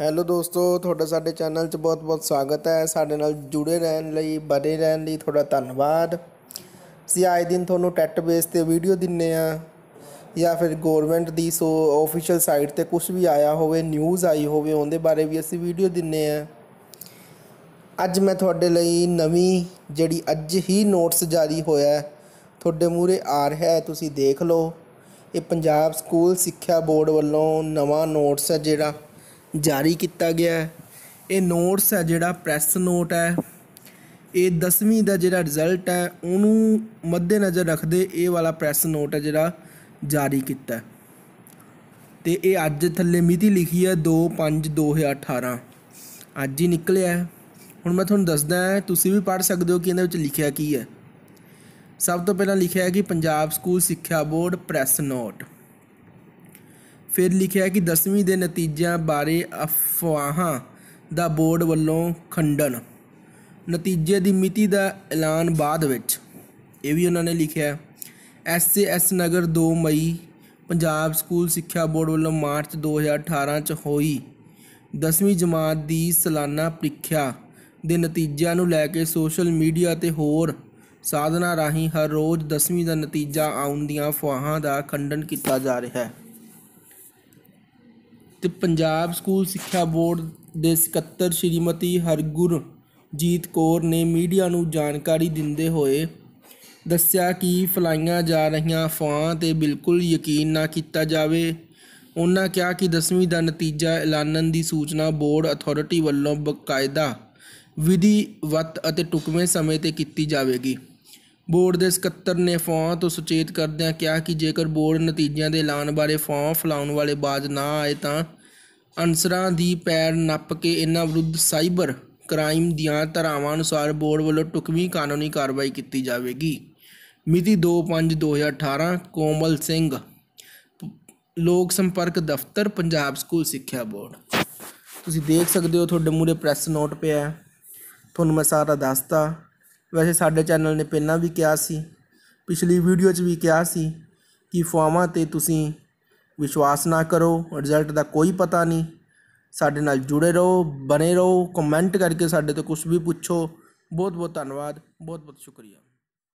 hello ਦੋਸਤੋ ਤੁਹਾਡਾ ਸਾਡੇ ਚੈਨਲ 'ਚ ਬਹੁਤ-ਬਹੁਤ ਸਵਾਗਤ ਹੈ ਸਾਡੇ ਨਾਲ ਜੁੜੇ ਰਹਿਣ ਲਈ ਬਣੇ ਰਹਿਣ ਲਈ ਤੁਹਾਡਾ ਧੰਨਵਾਦ ਅਸੀਂ ਆਏ ਦਿਨ ਤੁਹਾਨੂੰ ਟੈਟ ਬੇਸ ਤੇ ਵੀਡੀਓ ਦਿੰਨੇ ਆ ਜਾਂ ਫਿਰ ਗਵਰਨਮੈਂਟ ਦੀ ਸੋ ਆਫੀਸ਼ੀਅਲ ਸਾਈਟ ਤੇ ਕੁਝ ਵੀ ਆਇਆ ਹੋਵੇ ਨਿਊਜ਼ ਆਈ ਹੋਵੇ ਉਹਦੇ ਬਾਰੇ ਵੀ ਅਸੀਂ ਵੀਡੀਓ ਦਿੰਨੇ ਆ ਅੱਜ ਮੈਂ ਤੁਹਾਡੇ ਲਈ ਨਵੀਂ ਜਿਹੜੀ ਅੱਜ ਹੀ ਨੋਟਸ ਜਾਰੀ ਹੋਇਆ ਤੁਹਾਡੇ ਮੂਰੇ ਆ ਰਿਹਾ ਹੈ ਤੁਸੀਂ ਦੇਖ ਲਓ ਇਹ ਪੰਜਾਬ ਸਕੂਲ ਸਿੱਖਿਆ ਬੋਰਡ ਵੱਲੋਂ ਨਵਾਂ ਨੋਟਸ ਹੈ ਜਿਹੜਾ ਜਾਰੀ ਕੀਤਾ ਗਿਆ ਇਹ ਨੋਟਸ ਹੈ ਜਿਹੜਾ ਪ੍ਰੈਸ ਨੋਟ ਹੈ ਇਹ 10ਵੀਂ ਦਾ ਜਿਹੜਾ ਰਿਜ਼ਲਟ ਹੈ ਉਹਨੂੰ ਮੱਦੇ ਨਜ਼ਰ ਰੱਖਦੇ ਇਹ ਵਾਲਾ ਪ੍ਰੈਸ ਨੋਟ ਹੈ ਜਿਹੜਾ ਜਾਰੀ ਕੀਤਾ ਤੇ ਇਹ ਅੱਜ ਥੱਲੇ ਮਿਤੀ ਲਿਖੀ ਹੈ 2/5/2018 ਅੱਜ ਹੀ ਨਿਕਲਿਆ ਹੁਣ ਮੈਂ ਤੁਹਾਨੂੰ ਦੱਸਦਾ ਹਾਂ ਤੁਸੀਂ ਵੀ ਪੜ੍ਹ ਸਕਦੇ ਹੋ ਕਿ ਇਹਦੇ ਵਿੱਚ ਲਿਖਿਆ ਕੀ ਹੈ ਸਭ ਤੋਂ ਪਹਿਲਾਂ ਲਿਖਿਆ ਹੈ ਕਿ ਪੰਜਾਬ ਸਕੂਲ ਸਿੱਖਿਆ ਬੋਰਡ ਪ੍ਰੈਸ ਨੋਟ ਫਿਰ ਲਿਖਿਆ ਕਿ 10ਵੀਂ ਦੇ ਨਤੀਜਿਆਂ ਬਾਰੇ ਅਫਵਾਹਾਂ ਦਾ ਬੋਰਡ ਵੱਲੋਂ ਖੰਡਨ ਨਤੀਜੇ ਦੀ ਮਿਤੀ ਦਾ ਐਲਾਨ ਬਾਅਦ ਵਿੱਚ ਇਹ ਵੀ ਉਹਨਾਂ ਨੇ ਲਿਖਿਆ ਐਸ ਨਗਰ 2 ਮਈ ਪੰਜਾਬ ਸਕੂਲ ਸਿੱਖਿਆ ਬੋਰਡ ਵੱਲੋਂ ਮਾਰਚ 2018 ਚ ਹੋਈ 10ਵੀਂ ਜਮਾਤ ਦੀ ਸਾਲਾਨਾ ਪ੍ਰੀਖਿਆ ਦੇ ਨਤੀਜਿਆਂ ਨੂੰ ਲੈ ਕੇ ਸੋਸ਼ਲ ਮੀਡੀਆ ਤੇ ਹੋਰ ਸਾਧਨਾ ਰਾਹੀਂ ਹਰ ਰੋਜ਼ 10ਵੀਂ ਦਾ ਨਤੀਜਾ ਆਉਣ ਦੀਆਂ ਅਫਵਾਹਾਂ ਦਾ ਖੰਡਨ ਕੀਤਾ ਜਾ ਰਿਹਾ ਹੈ ਤੇ ਪੰਜਾਬ ਸਕੂਲ ਸਿੱਖਿਆ ਬੋਰਡ ਦੇ ਸਕੱਤਰ ਸ਼੍ਰੀਮਤੀ ਹਰਗੁਰਜੀਤ ਕੌਰ ਨੇ ਮੀਡੀਆ ਨੂੰ ਜਾਣਕਾਰੀ ਦਿੰਦੇ ਹੋਏ ਦੱਸਿਆ ਕਿ ਫਲਾਈਆਂ ਜਾ ਰਹੀਆਂ ਅਫਵਾਹਾਂ ਤੇ ਬਿਲਕੁਲ ਯਕੀਨ ਨਾ ਕੀਤਾ ਜਾਵੇ ਉਹਨਾਂ ਕਿਹਾ ਕਿ 10ਵੀਂ ਦਾ ਨਤੀਜਾ ਐਲਾਨਣ ਦੀ ਸੂਚਨਾ ਬੋਰਡ ਅਥਾਰਟੀ ਵੱਲੋਂ ਬਕਾਇਦਾ ਵਿਧੀਵਤ ਅਤੇ ਟੁਕਵੇਂ ਸਮੇਂ ਤੇ ਕੀਤੀ ਜਾਵੇਗੀ ਬੋਰਡ ਦੇ ਸਕੱਤਰ ਨੇ ਫੌਂ ਤੋਂ ਸੁਚੇਤ ਕਰਦਿਆਂ ਕਿਹਾ ਕਿ ਜੇਕਰ ਬੋਰਡ ਨਤੀਜਿਆਂ ਦੇ ਐਲਾਨ ਬਾਰੇ ਫੌਂ ਫਲਾਉਣ ਵਾਲੇ ਬਾਜ ਨਾ ਆਏ ਤਾਂ ਅਨਸਰਾਂ ਦੀ ਪੈਰ ਨੱਪ ਕੇ ਇਹਨਾਂ ਵਿਰੁੱਧ ਸਾਈਬਰ ਕ੍ਰਾਈਮ ਦੀਆਂ ਧਾਰਾਵਾਂ ਅਨੁਸਾਰ ਬੋਰਡ ਵੱਲੋਂ ਟੁਕਵੀਂ ਕਾਨੂੰਨੀ ਕਾਰਵਾਈ ਕੀਤੀ ਜਾਵੇਗੀ ਮਿਤੀ 2/5/2018 ਕੋਮਲ ਸਿੰਘ ਲੋਕ ਸੰਪਰਕ ਦਫ਼ਤਰ ਪੰਜਾਬ ਸਕੂਲ ਸਿੱਖਿਆ ਬੋਰਡ ਤੁਸੀਂ ਦੇਖ ਸਕਦੇ ਹੋ ਤੁਹਾਡੇ ਮੂਰੇ ਪ੍ਰੈਸ ਨੋਟ ਪਿਆ ਤੁਹਾਨੂੰ ਮੈਂ ਸਾਰਾ ਦੱਸਤਾ ਵੈਸੇ ਸਾਡੇ ਚੈਨਲ ਨੇ ਪਹਿਲਾਂ ਵੀ ਕਿਹਾ ਸੀ ਪਿਛਲੀ ਵੀਡੀਓ 'ਚ ਵੀ ਕਿਹਾ ਸੀ ਕਿ ਫਾਰਮਾਂ ਤੇ ਤੁਸੀਂ ਵਿਸ਼ਵਾਸ ਨਾ ਕਰੋ ਰਿਜ਼ਲਟ ਦਾ ਕੋਈ ਪਤਾ ਨਹੀਂ ਸਾਡੇ ਨਾਲ ਜੁੜੇ ਰਹੋ ਬਨੇ ਰਹੋ ਕਮੈਂਟ ਕਰਕੇ ਸਾਡੇ ਤੋਂ ਕੁਝ ਵੀ ਪੁੱਛੋ ਬਹੁਤ ਬਹੁਤ ਧੰਨਵਾਦ ਬਹੁਤ ਬਹੁਤ ਸ਼ੁਕਰੀਆ